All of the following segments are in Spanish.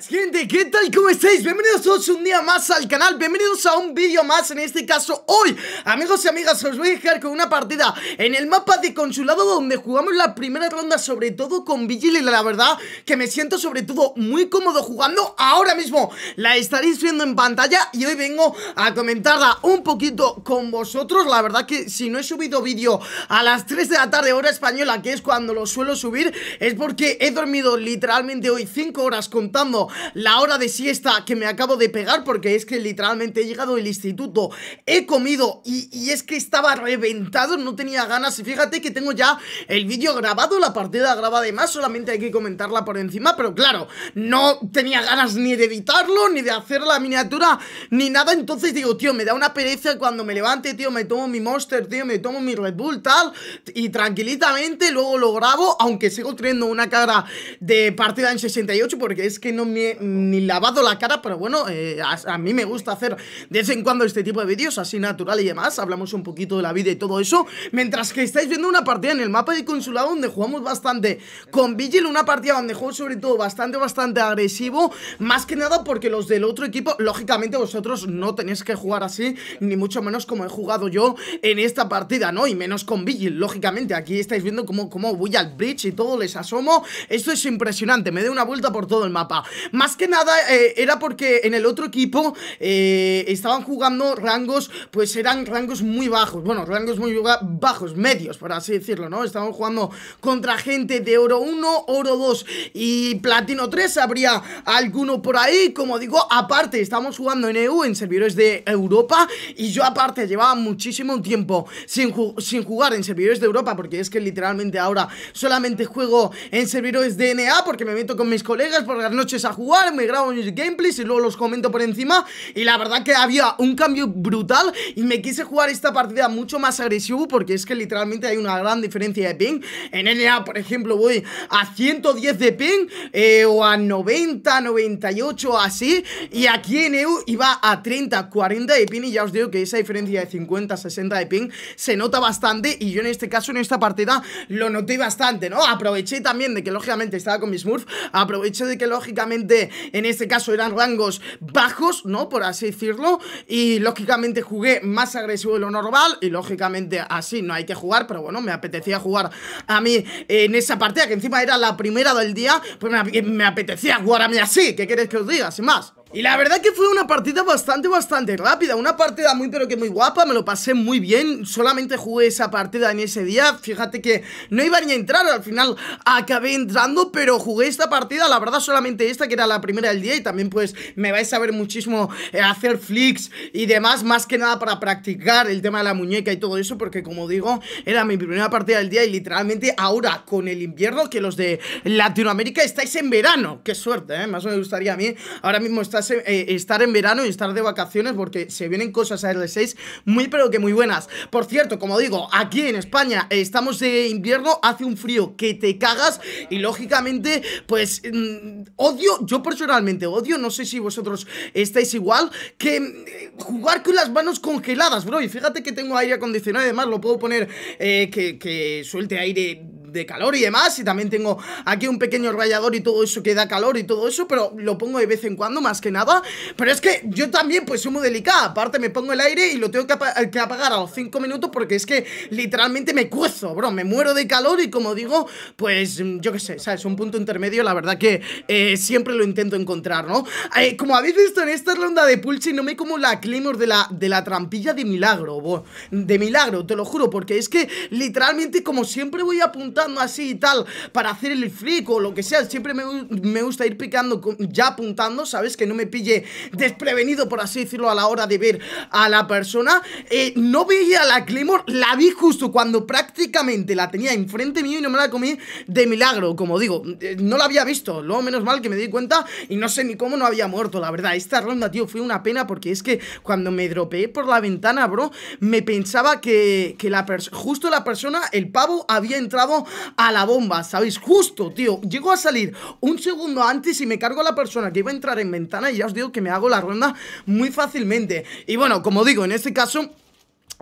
gente, ¿qué tal? ¿Cómo estáis? Bienvenidos todos un día más al canal, bienvenidos a un vídeo más, en este caso hoy Amigos y amigas, os voy a dejar con una partida en el mapa de consulado donde jugamos la primera ronda sobre todo con Vigil Y la verdad que me siento sobre todo muy cómodo jugando ahora mismo La estaréis viendo en pantalla y hoy vengo a comentarla un poquito con vosotros La verdad que si no he subido vídeo a las 3 de la tarde hora española que es cuando lo suelo subir Es porque he dormido literalmente hoy 5 horas contando la hora de siesta que me acabo de pegar porque es que literalmente he llegado del instituto, he comido y, es que estaba reventado, no tenía ganas y fíjate que tengo ya el vídeo grabado, la partida grabada y más, solamente hay que comentarla por encima, pero claro, no tenía ganas ni de editarlo, ni de hacer la miniatura, ni nada, entonces digo, tío, me da una pereza cuando me levante, tío, me tomo mi Monster, tío, me tomo mi Red Bull, tal, y tranquilitamente luego lo grabo, aunque sigo teniendo una cara de partida en 68 porque es que no me ni, lavado la cara, pero bueno, eh, a, mí me gusta hacer de vez en cuando este tipo de vídeos, así natural y demás. Hablamos un poquito de la vida y todo eso. Mientras que estáis viendo una partida en el mapa de consulado donde jugamos bastante con Vigil, una partida donde juego sobre todo bastante, bastante agresivo. Más que nada porque los del otro equipo, lógicamente vosotros no tenéis que jugar así, ni mucho menos como he jugado yo en esta partida, ¿no? Y menos con Vigil, lógicamente. Aquí estáis viendo cómo, cómo voy al bridge y todo, les asomo. Esto es impresionante, me doy una vuelta por todo el mapa. Más que nada eh, era porque en el otro equipo eh, estaban jugando rangos, pues eran rangos muy bajos, bueno, rangos muy bajos, medios, por así decirlo, ¿no? Estaban jugando contra gente de oro 1, oro 2 y platino 3, habría alguno por ahí, como digo, aparte, estamos jugando en EU, en servidores de Europa, y yo aparte llevaba muchísimo tiempo sin, sin jugar en servidores de Europa, porque es que literalmente ahora solamente juego en servidores de NA, porque me meto con mis colegas por las noches a jugar, me grabo mis gameplays y luego los comento por encima Y la verdad que había un cambio brutal y me quise jugar esta partida mucho más agresivo Porque es que literalmente hay una gran diferencia de ping En NA, por ejemplo, voy a 110 de ping eh, o a 90, 98, así Y aquí en EU iba a 30, 40 de ping y ya os digo que esa diferencia de 50, 60 de ping se nota bastante Y yo en este caso, en esta partida, lo noté bastante, ¿no? Aproveché también de que lógicamente estaba con mi Smurf Aproveché de que lógicamente en este caso eran rangos bajos, ¿no? Por así decirlo, y lógicamente jugué más agresivo de lo normal, y lógicamente así no hay que jugar, pero bueno, me apetecía jugar a mí en esa partida, que encima era la primera del día, pues me, me apetecía jugar a mí así, ¿qué queréis que os diga? Sin más. Y la verdad que fue una partida bastante, bastante rápida Una partida muy pero que muy guapa, me lo pasé muy bien Solamente jugué esa partida en ese día Fíjate que no iba ni a entrar, al final acabé entrando Pero jugué esta partida, la verdad solamente esta que era la primera del día Y también pues me vais a ver muchísimo eh, hacer flicks y demás Más que nada para practicar el tema de la muñeca y todo eso Porque como digo, era mi primera partida del día Y literalmente ahora con el invierno que los de Latinoamérica estáis en verano Qué suerte, ¿eh? más me gustaría a mí Ahora mismo está eh, estar en verano y estar de vacaciones porque se vienen cosas a L6 muy pero que muy buenas. Por cierto, como digo, aquí en España estamos de invierno, hace un frío que te cagas y lógicamente pues mm, odio, yo personalmente odio, no sé si vosotros estáis igual, que mm, jugar con las manos congeladas, bro, y fíjate que tengo aire acondicionado y además lo puedo poner eh, que suelte aire de calor y demás y también tengo aquí un pequeño rayador y todo eso que da calor y todo eso Pero lo pongo de vez en cuando más que nada Pero es que yo también pues soy muy delicada Aparte me pongo el aire y lo tengo que, eh, apagar a los 5 minutos Porque es que literalmente me cuezo, bro Me muero de calor y como digo pues yo qué sé, ¿sabes? Un punto intermedio la verdad que eh, siempre lo intento encontrar, ¿no? Eh, como habéis visto en esta ronda de Pulse no me como la Claymore de la, de la trampilla de milagro De milagro, te lo juro Porque es que literalmente como siempre voy a apuntar así y tal Para hacer el frico o lo que sea Siempre me, gusta ir picando ya apuntando ¿Sabes? Que no me pille desprevenido por así decirlo a la hora de ver a la persona eh, No veía la Claymore La vi justo cuando prácticamente la tenía enfrente mío y no me la comí de milagro Como digo, eh, no la había visto lo menos mal que me di cuenta y no sé ni cómo no había muerto La verdad, esta ronda, tío, fue una pena porque es que cuando me dropeé por la ventana, bro Me pensaba que, que la justo la persona, el pavo, había entrado a la bomba, ¿sabéis? Justo, tío, llego a salir un segundo antes y me cargo a la persona que iba a entrar en ventana y ya os digo que me hago la ronda muy fácilmente. Y bueno, como digo, en este caso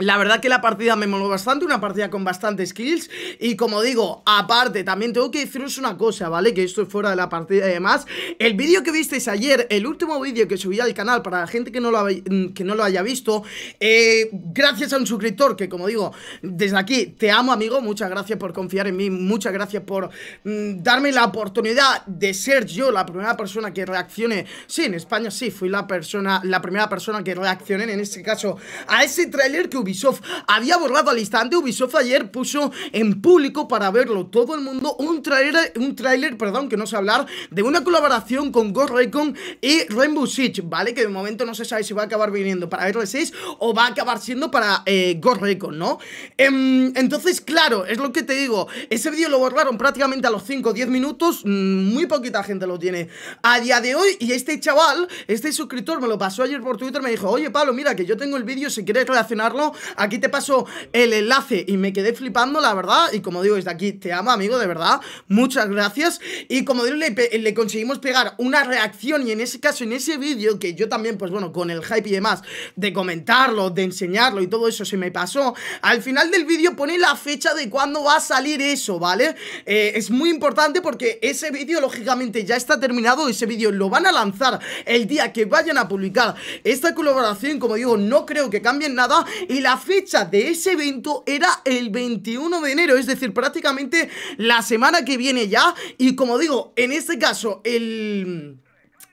la verdad que la partida me moló bastante, una partida con bastantes skills Y como digo, aparte, también tengo que deciros una cosa, ¿vale? Que esto es fuera de la partida y demás El vídeo que visteis ayer, el último vídeo que subí al canal Para la gente que no lo, mm, que no lo haya visto eh, Gracias a un suscriptor que, como digo, desde aquí te amo, amigo Muchas gracias por confiar en mí Muchas gracias por mm, darme la oportunidad de ser yo la primera persona que reaccione Sí, en España sí, fui la persona la primera persona que reaccioné en este caso a ese trailer que hubiera Ubisoft había borrado al instante. Ubisoft ayer puso en público para verlo todo el mundo un trailer, un trailer perdón, que no sé hablar, de una colaboración con Ghost Recon y Rainbow Six, ¿vale? Que de momento no se sabe si va a acabar viniendo para R6 o va a acabar siendo para eh, Ghost ¿no? Em, entonces, claro, es lo que te digo. Ese vídeo lo borraron prácticamente a los 5 o 10 minutos. Mm, muy poquita gente lo tiene a día de hoy. Y este chaval, este suscriptor, me lo pasó ayer por Twitter. Me dijo, oye, Pablo, mira que yo tengo el vídeo. Si quieres relacionarlo Aquí te paso el enlace y me quedé flipando, la verdad. Y como digo, desde aquí te amo, amigo, de verdad. Muchas gracias. Y como digo, le, conseguimos pegar una reacción y en ese caso, en ese vídeo, que yo también, pues bueno, con el hype y demás, de comentarlo, de enseñarlo y todo eso se me pasó. Al final del vídeo pone la fecha de cuándo va a salir eso, ¿vale? Eh, es muy importante porque ese vídeo, lógicamente, ya está terminado. Ese vídeo lo van a lanzar el día que vayan a publicar esta colaboración. Como digo, no creo que cambien nada. Y la fecha de ese evento era el 21 de enero, es decir, prácticamente la semana que viene ya. Y como digo, en este caso, el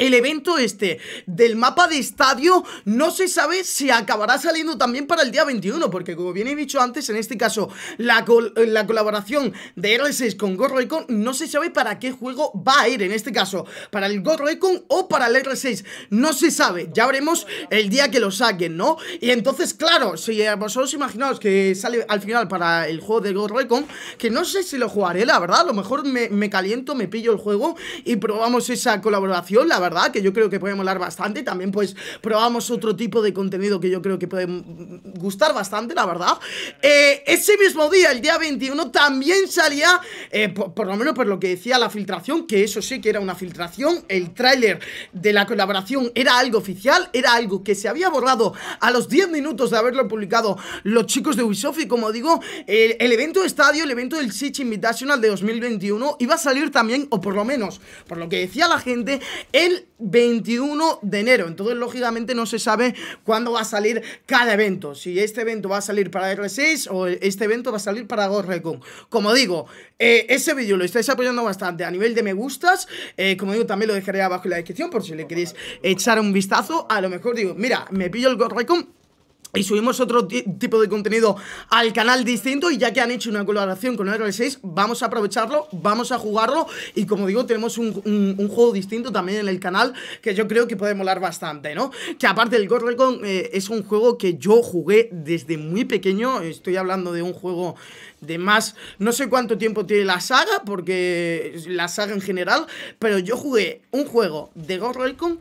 el evento este del mapa de estadio no se sabe si acabará saliendo también para el día 21, porque como bien he dicho antes, en este caso, la, colaboración de R6 con Gorro no se sabe para qué juego va a ir, en este caso, para el Gorro Icon o para el R6, no se sabe, ya veremos el día que lo saquen, ¿no? Y entonces, claro, si vosotros imaginaos que sale al final para el juego de Gorro Icon, que no sé si lo jugaré, la verdad, a lo mejor me, me caliento, me pillo el juego y probamos esa colaboración, la verdad que yo creo que puede molar bastante. También pues probamos otro tipo de contenido que yo creo que puede gustar bastante, la verdad. Eh, ese mismo día, el día 21, también salía, eh, por, lo menos por lo que decía la filtración, que eso sí que era una filtración, el tráiler de la colaboración era algo oficial, era algo que se había borrado a los 10 minutos de haberlo publicado los chicos de Ubisoft y como digo, el, evento de estadio, el evento del Sitch Invitational de 2021 iba a salir también, o por lo menos, por lo que decía la gente, el 21 de enero. Entonces, lógicamente, no se sabe cuándo va a salir cada evento. Si este evento va a salir para R6 o este evento va a salir para Recon, Como digo, eh, ese vídeo lo estáis apoyando bastante a nivel de me gustas. Eh, como digo, también lo dejaré abajo en la descripción por si le queréis echar un vistazo. A lo mejor digo, mira, me pillo el Gorrecon y subimos otro tipo de contenido al canal distinto y ya que han hecho una colaboración con rl 6, vamos a aprovecharlo, vamos a jugarlo y como digo, tenemos un, juego distinto también en el canal que yo creo que puede molar bastante, ¿no? Que aparte el Ghost Recon eh, es un juego que yo jugué desde muy pequeño, estoy hablando de un juego de más, no sé cuánto tiempo tiene la saga, porque la saga en general, pero yo jugué un juego de Ghost Recon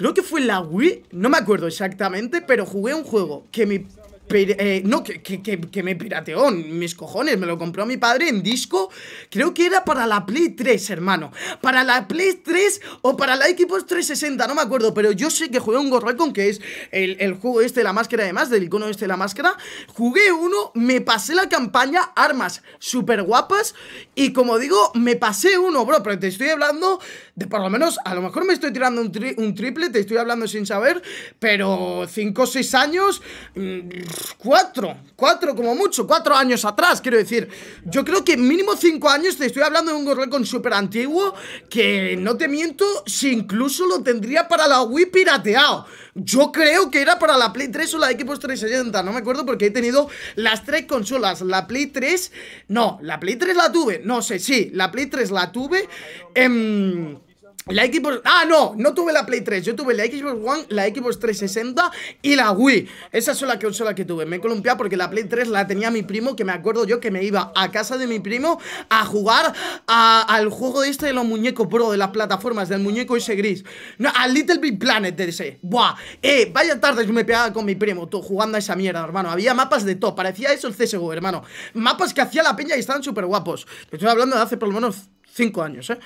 Creo que fue la Wii, no me acuerdo exactamente, pero jugué un juego que mi eh, no, que, que, que, me pirateó, mis cojones, me lo compró mi padre en disco, creo que era para la Play 3, hermano, para la Play 3 o para la Xbox 360, no me acuerdo, pero yo sé que jugué un Ghost Recon, que es el, juego este de la máscara, además, del icono este de la máscara, jugué uno, me pasé la campaña, armas súper guapas, y como digo, me pasé uno, bro, pero te estoy hablando de por lo menos, a lo mejor me estoy tirando un, triple, te estoy hablando sin saber, pero 5 o 6 años... Mm, cuatro, cuatro como mucho, cuatro años atrás, quiero decir. Yo creo que mínimo cinco años te estoy hablando de un Gorrecon súper antiguo que, no te miento, si incluso lo tendría para la Wii pirateado. Yo creo que era para la Play 3 o la Xbox 360, no me acuerdo porque he tenido las tres consolas. La Play 3, no, la Play 3 la tuve, no sé, sí, la Play 3 la tuve. en... Em, la Xbox... Ah, no, no tuve la Play 3 Yo tuve la Xbox One, la Xbox 360 Y la Wii Esa es la que tuve Me he columpiado porque la Play 3 la tenía mi primo Que me acuerdo yo que me iba a casa de mi primo A jugar al juego este de los muñecos, bro De las plataformas, del muñeco ese gris no, Al Little Big Planet de ese Buah, eh, vaya tarde yo me pegaba con mi primo tú, Jugando a esa mierda, hermano Había mapas de todo. parecía eso el CSGO, hermano Mapas que hacía la peña y estaban súper guapos Estoy hablando de hace por lo menos Cinco años, ¿eh?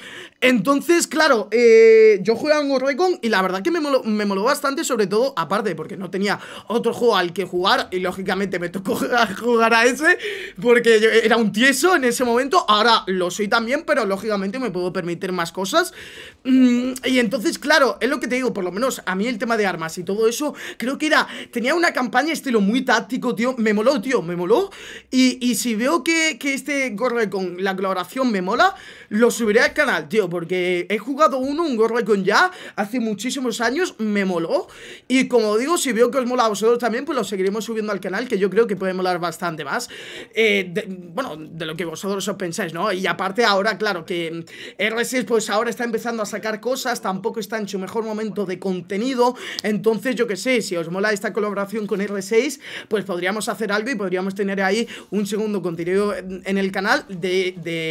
Entonces, claro, eh, yo jugaba en Recon y la verdad que me moló, me moló, bastante, sobre todo, aparte, porque no tenía otro juego al que jugar y lógicamente me tocó jugar a ese, porque yo era un tieso en ese momento, ahora lo soy también, pero lógicamente me puedo permitir más cosas. Mm, y entonces, claro, es lo que te digo, por lo menos a mí el tema de armas y todo eso, creo que era, tenía una campaña estilo muy táctico, tío, me moló, tío, me moló. Y, y si veo que, que este Gorrecon, la colaboración me mola, lo subiré al canal, tío, porque he jugado uno, un Gorrecon ya, hace muchísimos años, me moló. Y como digo, si veo que os mola a vosotros también, pues lo seguiremos subiendo al canal, que yo creo que puede molar bastante más. Eh, bueno, de lo que vosotros os pensáis, ¿no? Y aparte ahora, claro, que R6 pues ahora está empezando a sacar cosas, tampoco está en su mejor momento de contenido. Entonces, yo que sé, si os mola esta colaboración con R6, pues podríamos hacer algo y podríamos tener ahí un segundo contenido en el canal de, de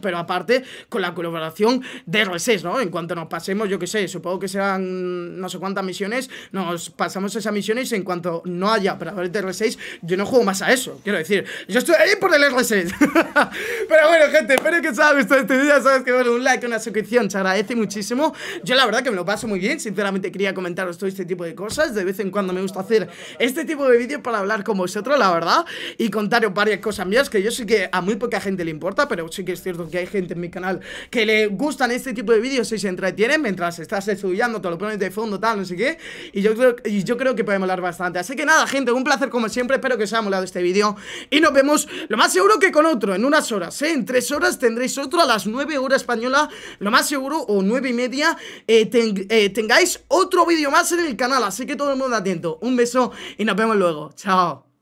pero aparte con la colaboración de R6, ¿no? En cuanto nos pasemos, yo qué sé, supongo que sean no sé cuántas misiones, nos pasamos esas misiones en cuanto no haya operadores de R6, yo no juego más a eso, quiero decir, yo estoy ahí por el R6. Pero bueno, gente, espero que os haya gustado este vídeo, sabes que bueno, un like, una suscripción, se agradece muchísimo. Yo la verdad que me lo paso muy bien, sinceramente quería comentaros todo este tipo de cosas, de vez en cuando me gusta hacer este tipo de vídeos para hablar con vosotros, la verdad, y contaros varias cosas mías que yo sé que a muy poca gente le importa, pero sí que es cierto que hay gente en mi canal que le gustan este tipo de vídeos y se entretienen mientras estás estudiando, te lo pones de fondo, tal, no sé qué. Y yo creo, yo creo que puede molar bastante. Así que nada, gente, un placer como siempre. Espero que os haya molado este vídeo. Y nos vemos lo más seguro que con otro, en unas horas, ¿eh? En tres horas tendréis otro a las 9 horas española, lo más seguro, o nueve y media. Eh, eh, tengáis otro vídeo más en el canal. Así que todo el mundo atento. Un beso y nos vemos luego. Chao.